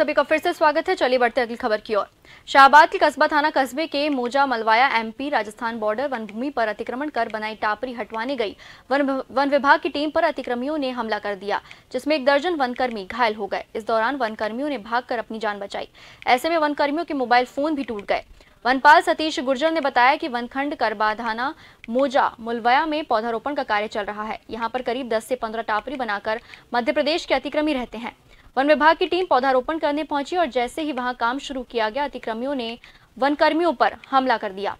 सभी का फिर से स्वागत है चलिए बढ़ते अगली खबर की ओर शाहबाद के कस्बा थाना कस्बे के मोजा मलवाया एमपी राजस्थान बॉर्डर वन भूमि पर अतिक्रमण कर बनाई टापरी हटवाने गई वन वन विभाग की टीम पर अतिक्रमियों ने हमला कर दिया जिसमें एक दर्जन वनकर्मी घायल हो गए इस दौरान वनकर्मियों ने भागकर अपनी जान बचाई ऐसे में वनकर्मियों के मोबाइल फोन भी टूट गए वनपाल सतीश गुर्जर ने बताया कि वनखंड करबाधाना मोजा मुलवाया में पौधारोपण का कार्य चल रहा है यहाँ पर करीब 10 से 15 टापरी बनाकर मध्य प्रदेश के अतिक्रमी रहते हैं वन विभाग की टीम पौधारोपण करने पहुंची और जैसे ही वहां काम शुरू किया गया अतिक्रमियों ने वनकर्मियों पर हमला कर दिया